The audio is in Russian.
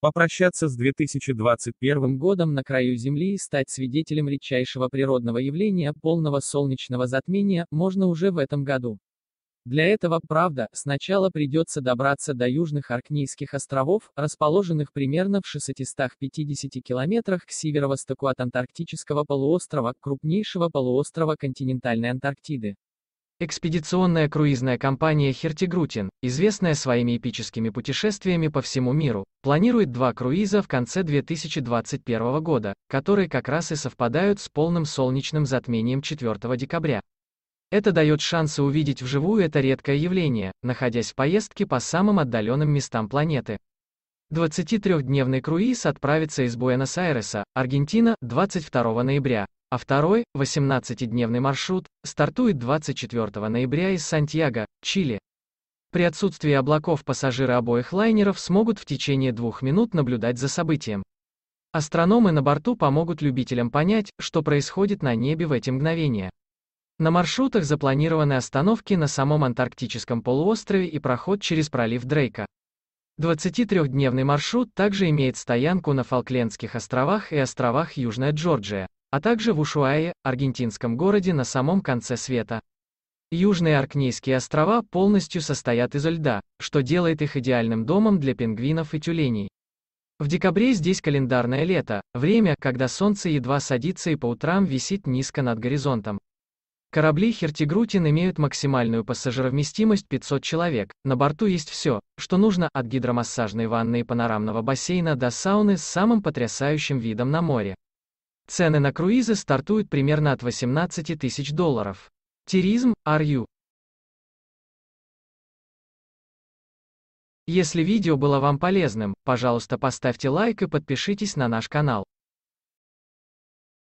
Попрощаться с 2021 годом на краю Земли и стать свидетелем редчайшего природного явления полного солнечного затмения можно уже в этом году. Для этого, правда, сначала придется добраться до южных Аркнейских островов, расположенных примерно в 650 километрах к северо-востоку от Антарктического полуострова, крупнейшего полуострова континентальной Антарктиды. Экспедиционная круизная компания «Хертигрутин», известная своими эпическими путешествиями по всему миру, планирует два круиза в конце 2021 года, которые как раз и совпадают с полным солнечным затмением 4 декабря. Это дает шансы увидеть вживую это редкое явление, находясь в поездке по самым отдаленным местам планеты. 23-дневный круиз отправится из Буэнос-Айреса, Аргентина, 22 ноября, а второй, 18-дневный маршрут, стартует 24 ноября из Сантьяго, Чили. При отсутствии облаков пассажиры обоих лайнеров смогут в течение двух минут наблюдать за событием. Астрономы на борту помогут любителям понять, что происходит на небе в эти мгновения. На маршрутах запланированы остановки на самом антарктическом полуострове и проход через пролив Дрейка. 23-дневный маршрут также имеет стоянку на Фолклендских островах и островах Южная Джорджия, а также в Ушуае, аргентинском городе на самом конце света. Южные Аркнейские острова полностью состоят из льда, что делает их идеальным домом для пингвинов и тюленей. В декабре здесь календарное лето, время, когда солнце едва садится и по утрам висит низко над горизонтом. Корабли Хертигрутин имеют максимальную пассажировместимость 500 человек. На борту есть все, что нужно от гидромассажной ванны и панорамного бассейна до сауны с самым потрясающим видом на море. Цены на круизы стартуют примерно от 18 тысяч долларов. Туризм, арью. Если видео было вам полезным, пожалуйста поставьте лайк и подпишитесь на наш канал.